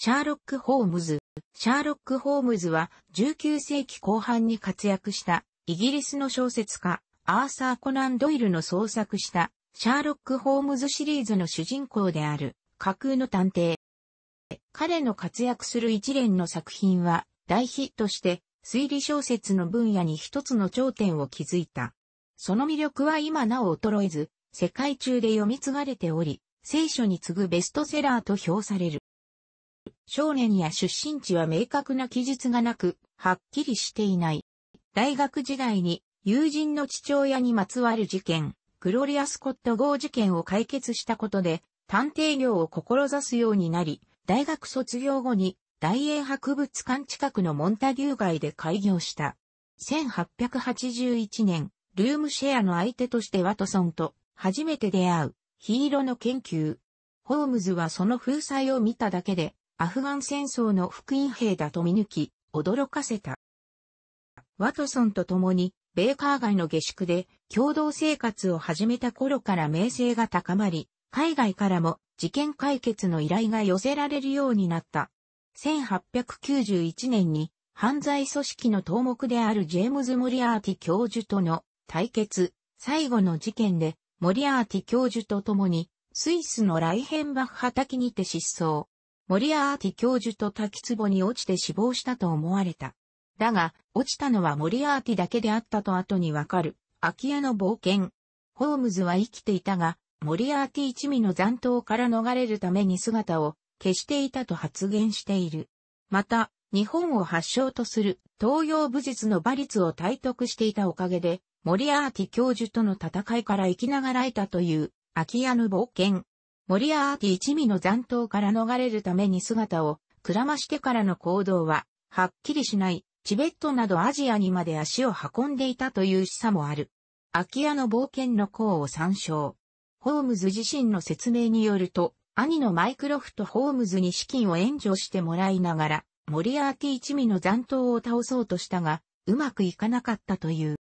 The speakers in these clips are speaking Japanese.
シャーロック・ホームズ。シャーロック・ホームズは19世紀後半に活躍したイギリスの小説家アーサー・コナン・ドイルの創作したシャーロック・ホームズシリーズの主人公である架空の探偵。彼の活躍する一連の作品は大ヒットして推理小説の分野に一つの頂点を築いた。その魅力は今なお衰えず、世界中で読み継がれており、聖書に次ぐベストセラーと評される。少年や出身地は明確な記述がなく、はっきりしていない。大学時代に友人の父親にまつわる事件、グロリア・スコット号事件を解決したことで、探偵業を志すようになり、大学卒業後に大英博物館近くのモンタギュー街で開業した。1881年、ルームシェアの相手としてワトソンと初めて出会う、ヒーロの研究。ホームズはその風采を見ただけで、アフガン戦争の福音兵だと見抜き、驚かせた。ワトソンと共に、ベーカー街の下宿で共同生活を始めた頃から名声が高まり、海外からも事件解決の依頼が寄せられるようになった。1891年に犯罪組織の頭目であるジェームズ・モリアーティ教授との対決、最後の事件でモリアーティ教授と共にスイスのライヘンバッハ滝にて失踪。モリアーティ教授と滝壺に落ちて死亡したと思われた。だが、落ちたのはモリアーティだけであったと後にわかる、空き家の冒険。ホームズは生きていたが、モリアーティ一味の残党から逃れるために姿を消していたと発言している。また、日本を発祥とする東洋武術の馬律を体得していたおかげで、モリアーティ教授との戦いから生きながらえたという、空き家の冒険。モリアーティ一味の残党から逃れるために姿をくらましてからの行動は、はっきりしない、チベットなどアジアにまで足を運んでいたという示唆もある。空き家の冒険の項を参照。ホームズ自身の説明によると、兄のマイクロフト・ホームズに資金を援助してもらいながら、モリアーティ一味の残党を倒そうとしたが、うまくいかなかったという。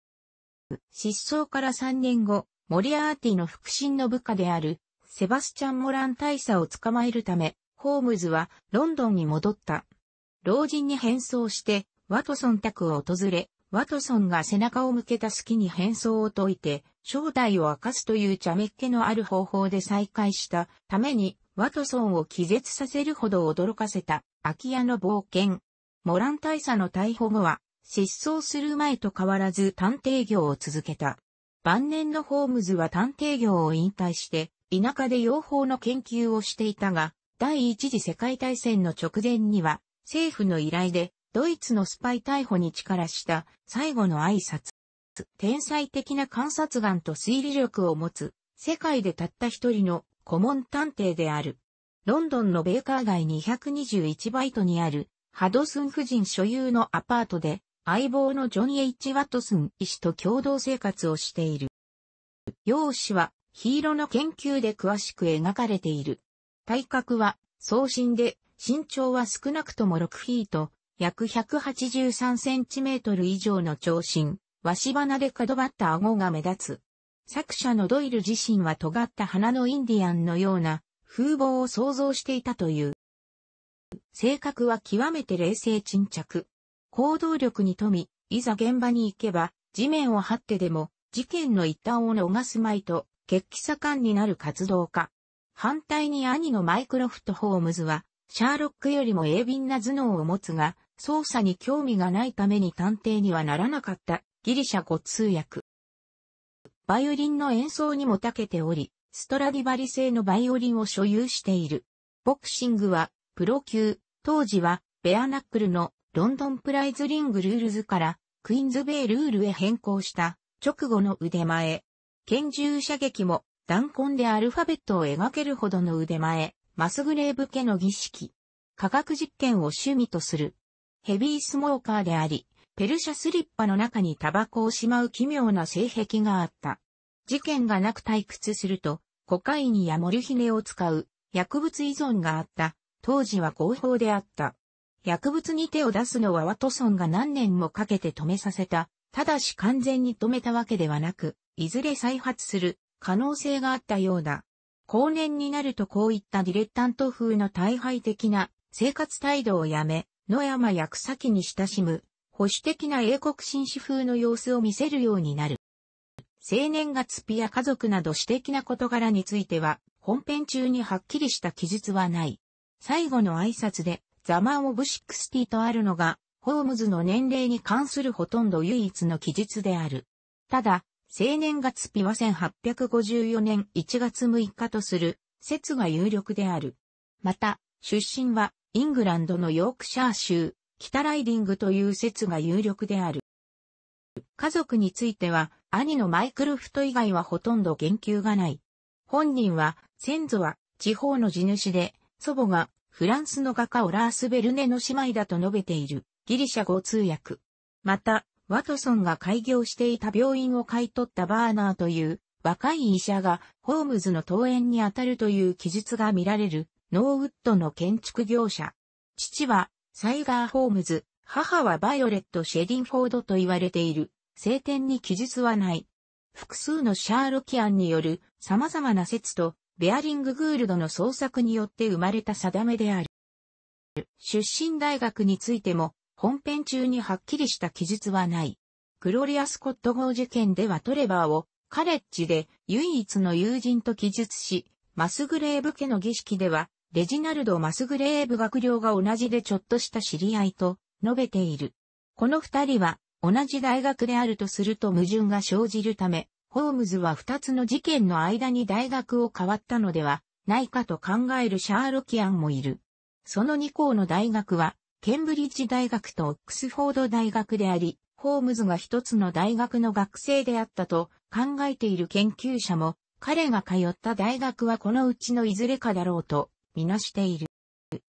失踪から3年後、モリアーティの腹心の部下であるセバスチャン・モラン大佐を捕まえるため、ホームズはロンドンに戻った。老人に変装して、ワトソン宅を訪れ、ワトソンが背中を向けた隙に変装を解いて、正体を明かすという茶目っ気のある方法で再会したために、ワトソンを気絶させるほど驚かせた、空き家の冒険。モラン大佐の逮捕後は、失踪する前と変わらず探偵業を続けた。晩年のホームズは探偵業を引退して、田舎で養蜂の研究をしていたが、第一次世界大戦の直前には、政府の依頼で、ドイツのスパイ逮捕に力した最後の挨拶。天才的な観察眼と推理力を持つ、世界でたった一人の顧問探偵である。ロンドンのベーカー街221バイトにある、ハドスン夫人所有のアパートで、相棒のジョン・ H・ ワトスン医師と共同生活をしている。容姿はヒーロの研究で詳しく描かれている。体格は、送信で、身長は少なくとも6フィート、約183センチメートル以上の長身、し花で角張った顎が目立つ。作者のドイル自身は尖った花のインディアンのような風貌を想像していたという。性格は極めて冷静沈着。行動力に富み、いざ現場に行けば、地面を張ってでも、事件の一端を逃すまいと、血起盛んになる活動家。反対に兄のマイクロフト・ホームズは、シャーロックよりも鋭敏な頭脳を持つが、捜査に興味がないために探偵にはならなかったギリシャ語通訳。バイオリンの演奏にも長けており、ストラディバリ製のバイオリンを所有している。ボクシングは、プロ級、当時は、ベアナックルのロンドンプライズリングルールズから、クイーンズベイルールへ変更した、直後の腕前。拳銃射撃も、弾痕でアルファベットを描けるほどの腕前、マスグレーブ家の儀式。科学実験を趣味とする。ヘビースモーカーであり、ペルシャスリッパの中にタバコをしまう奇妙な性癖があった。事件がなく退屈すると、コカインやモルヒネを使う薬物依存があった。当時は合法であった。薬物に手を出すのはワトソンが何年もかけて止めさせたただし完全に止めたわけではなく、いずれ再発する可能性があったようだ。後年になるとこういったディレッタント風の大敗的な生活態度をやめ、野山役先に親しむ保守的な英国紳士風の様子を見せるようになる。青年ツピや家族など私的な事柄については、本編中にはっきりした記述はない。最後の挨拶で、ザマンオブシックスティとあるのが、ホームズの年齢に関するほとんど唯一の記述である。ただ、青年月日は1854年1月6日とする説が有力である。また、出身はイングランドのヨークシャー州、北ライディングという説が有力である。家族については、兄のマイクルフト以外はほとんど言及がない。本人は、先祖は地方の地主で、祖母がフランスの画家オラース・ベルネの姉妹だと述べている。ギリシャ語通訳。また、ワトソンが開業していた病院を買い取ったバーナーという若い医者がホームズの登園にあたるという記述が見られるノーウッドの建築業者。父はサイガー・ホームズ、母はバイオレット・シェディンフォードと言われている。聖典に記述はない。複数のシャーロキアンによる様々な説とベアリング・グールドの創作によって生まれた定めである。出身大学についても本編中にはっきりした記述はない。グロリア・スコット号事件ではトレバーをカレッジで唯一の友人と記述し、マスグレーブ家の儀式では、レジナルド・マスグレーブ学寮が同じでちょっとした知り合いと述べている。この二人は同じ大学であるとすると矛盾が生じるため、ホームズは二つの事件の間に大学を変わったのではないかと考えるシャーロキアンもいる。その二校の大学はケンブリッジ大学とオックスフォード大学であり、ホームズが一つの大学の学生であったと考えている研究者も、彼が通った大学はこのうちのいずれかだろうと、みなしている。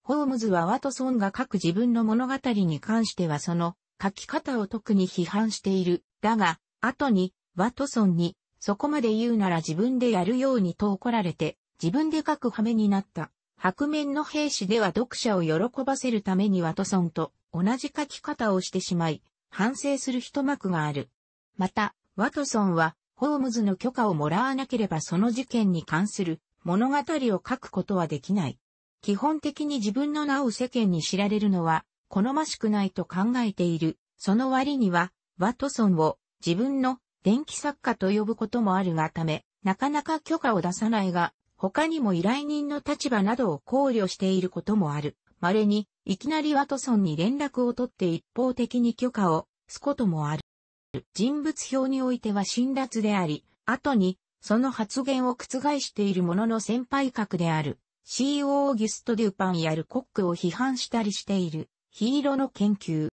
ホームズはワトソンが書く自分の物語に関してはその書き方を特に批判している。だが、後に、ワトソンに、そこまで言うなら自分でやるようにと怒られて、自分で書く羽目になった。白面の兵士では読者を喜ばせるためにワトソンと同じ書き方をしてしまい、反省する一幕がある。また、ワトソンは、ホームズの許可をもらわなければその事件に関する物語を書くことはできない。基本的に自分の名を世間に知られるのは好ましくないと考えている。その割には、ワトソンを自分の電気作家と呼ぶこともあるがため、なかなか許可を出さないが、他にも依頼人の立場などを考慮していることもある。稀に、いきなりワトソンに連絡を取って一方的に許可を、すこともある。人物表においては辛辣であり、後に、その発言を覆しているものの先輩格である、CO オーギュスト・デュパンやルコックを批判したりしている、ヒーローの研究。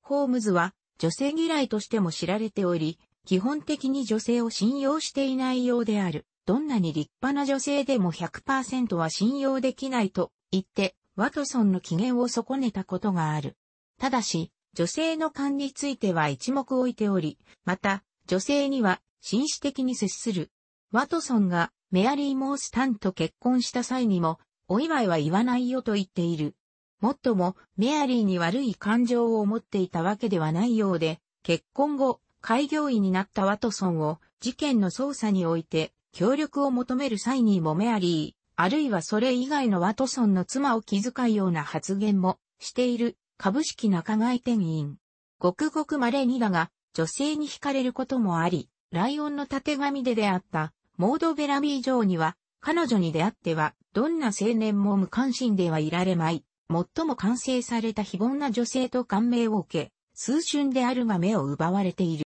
ホームズは、女性嫌いとしても知られており、基本的に女性を信用していないようである。どんなに立派な女性でも100%は信用できないと言って、ワトソンの機嫌を損ねたことがある。ただし、女性の勘については一目置いており、また、女性には紳士的に接する。ワトソンがメアリー・モースタンと結婚した際にも、お祝いは言わないよと言っている。もっとも、メアリーに悪い感情を持っていたわけではないようで、結婚後、開業医になったワトソンを事件の捜査において協力を求める際にもメアリー、あるいはそれ以外のワトソンの妻を気遣うような発言もしている株式仲買店員。ごくごく稀にだが、女性に惹かれることもあり、ライオンの縦紙で出会ったモード・ベラビー城には、彼女に出会っては、どんな青年も無関心ではいられまい。最も完成された非凡な女性と感銘を受け、数春であるが目を奪われている。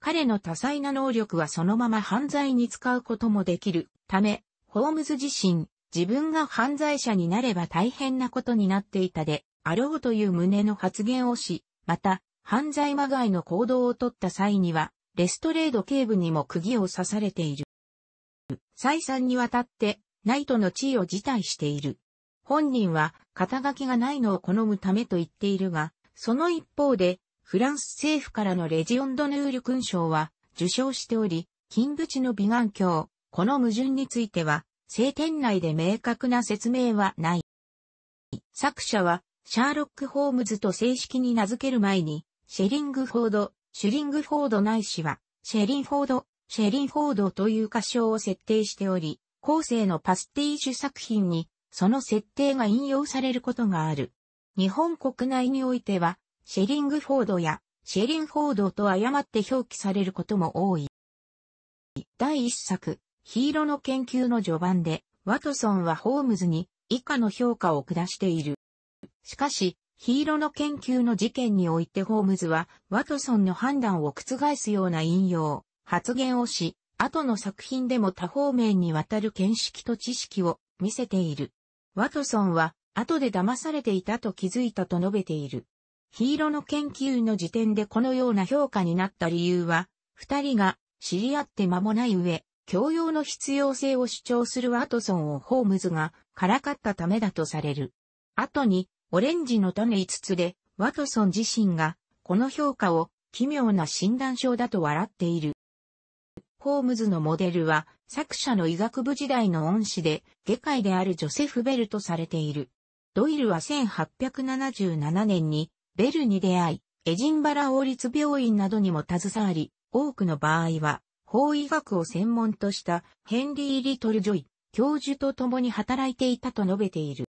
彼の多彩な能力はそのまま犯罪に使うこともできるため、ホームズ自身、自分が犯罪者になれば大変なことになっていたで、あろうという旨の発言をし、また、犯罪まがいの行動をとった際には、レストレード警部にも釘を刺されている。再三にわたって、ナイトの地位を辞退している。本人は、肩書きがないのを好むためと言っているが、その一方で、フランス政府からのレジオンドヌール勲章は受賞しており、金縁の美顔鏡、この矛盾については、聖典内で明確な説明はない。作者は、シャーロック・ホームズと正式に名付ける前に、シェリングフォード、シュリングフォードないしは、シェリンフォード、シェリンフォードという歌唱を設定しており、後世のパスティージュ作品に、その設定が引用されることがある。日本国内においては、シェリングフォードやシェリンフォードと誤って表記されることも多い。第1作、ヒーローの研究の序盤で、ワトソンはホームズに以下の評価を下している。しかし、ヒーローの研究の事件においてホームズは、ワトソンの判断を覆すような引用、発言をし、後の作品でも多方面にわたる見識と知識を見せている。ワトソンは、後で騙されていたと気づいたと述べている。ヒーローの研究の時点でこのような評価になった理由は、二人が知り合って間もない上、教養の必要性を主張するワトソンをホームズがからかったためだとされる。後に、オレンジの種5つで、ワトソン自身が、この評価を、奇妙な診断症だと笑っている。ホームズのモデルは、作者の医学部時代の恩師で、外科医であるジョセフ・ベルとされている。ドイルは1877年に、ベルに出会い、エジンバラ王立病院などにも携わり、多くの場合は、法医学を専門としたヘンリー・リトル・ジョイ教授と共に働いていたと述べている。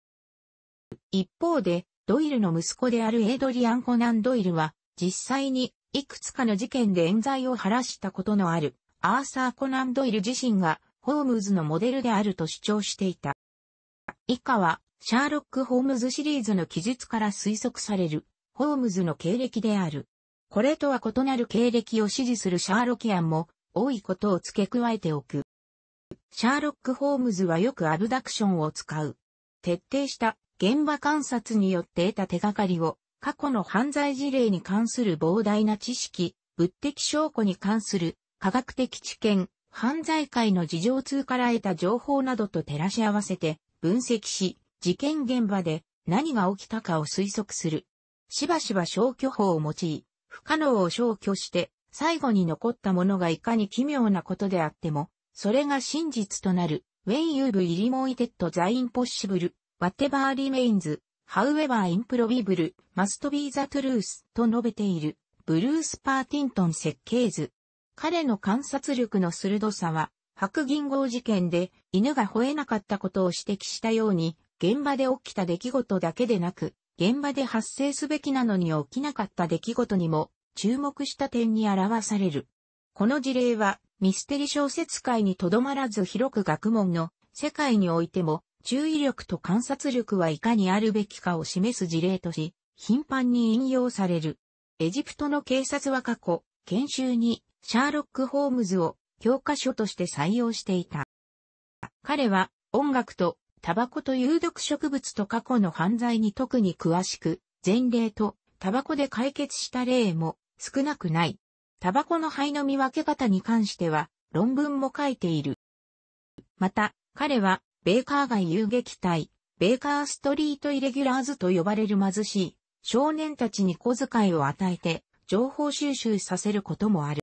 一方で、ドイルの息子であるエイドリアン・コナン・ドイルは、実際にいくつかの事件で冤罪を晴らしたことのあるアーサー・コナン・ドイル自身がホームズのモデルであると主張していた。以下は、シャーロック・ホームズシリーズの記述から推測されるホームズの経歴である。これとは異なる経歴を支持するシャーロキアンも多いことを付け加えておく。シャーロック・ホームズはよくアブダクションを使う。徹底した現場観察によって得た手がかりを過去の犯罪事例に関する膨大な知識、物的証拠に関する科学的知見、犯罪界の事情通から得た情報などと照らし合わせて分析し、事件現場で何が起きたかを推測する。しばしば消去法を用い、不可能を消去して、最後に残ったものがいかに奇妙なことであっても、それが真実となる、when you've e l i m i n t e d the impossible, whatever remains, however improbable, must be the truth と述べている、ブルース・パーティントン設計図。彼の観察力の鋭さは、白銀号事件で犬が吠えなかったことを指摘したように、現場で起きた出来事だけでなく、現場で発生すべきなのに起きなかった出来事にも注目した点に表される。この事例はミステリ小説界にとどまらず広く学問の世界においても注意力と観察力はいかにあるべきかを示す事例とし、頻繁に引用される。エジプトの警察は過去、研修にシャーロック・ホームズを教科書として採用していた。彼は音楽とタバコと有毒植物と過去の犯罪に特に詳しく、前例とタバコで解決した例も少なくない。タバコの灰の見分け方に関しては論文も書いている。また、彼は、ベーカー街遊撃隊、ベーカーストリートイレギュラーズと呼ばれる貧しい少年たちに小遣いを与えて情報収集させることもある。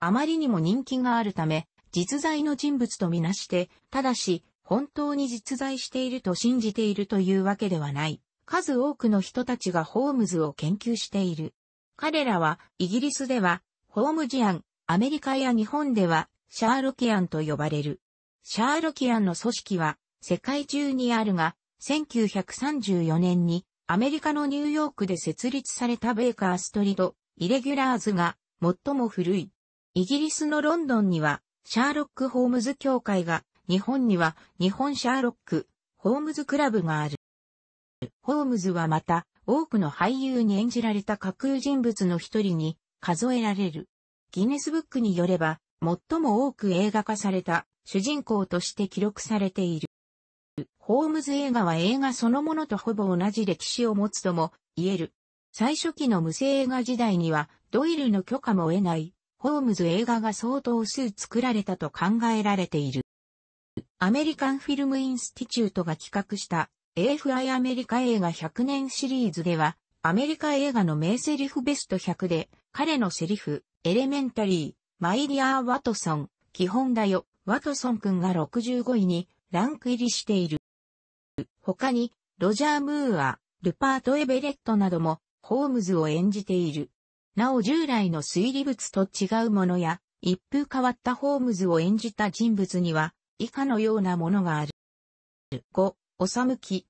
あまりにも人気があるため、実在の人物とみなして、ただし、本当に実在していると信じているというわけではない。数多くの人たちがホームズを研究している。彼らは、イギリスでは、ホームジアン、アメリカや日本では、シャーロキアンと呼ばれる。シャーロキアンの組織は、世界中にあるが、1934年に、アメリカのニューヨークで設立されたベーカーストリート、イレギュラーズが、最も古い。イギリスのロンドンには、シャーロック・ホームズ協会が日本には日本シャーロック、ホームズクラブがある。ホームズはまた、多くの俳優に演じられた架空人物の一人に数えられる。ギネスブックによれば、最も多く映画化された主人公として記録されている。ホームズ映画は映画そのものとほぼ同じ歴史を持つとも言える。最初期の無声映画時代にはドイルの許可も得ないホームズ映画が相当数作られたと考えられている。アメリカンフィルムインスティチュートが企画した AFI アメリカ映画100年シリーズでは、アメリカ映画の名セリフベスト100で、彼のセリフ、エレメンタリー、マイディアー・ワトソン、基本だよ、ワトソン君が65位にランク入りしている。他に、ロジャー・ムーア、ルパート・エベレットなども、ホームズを演じている。なお従来の推理物と違うものや、一風変わったホームズを演じた人物には、以下のようなものがある。5、おさむき。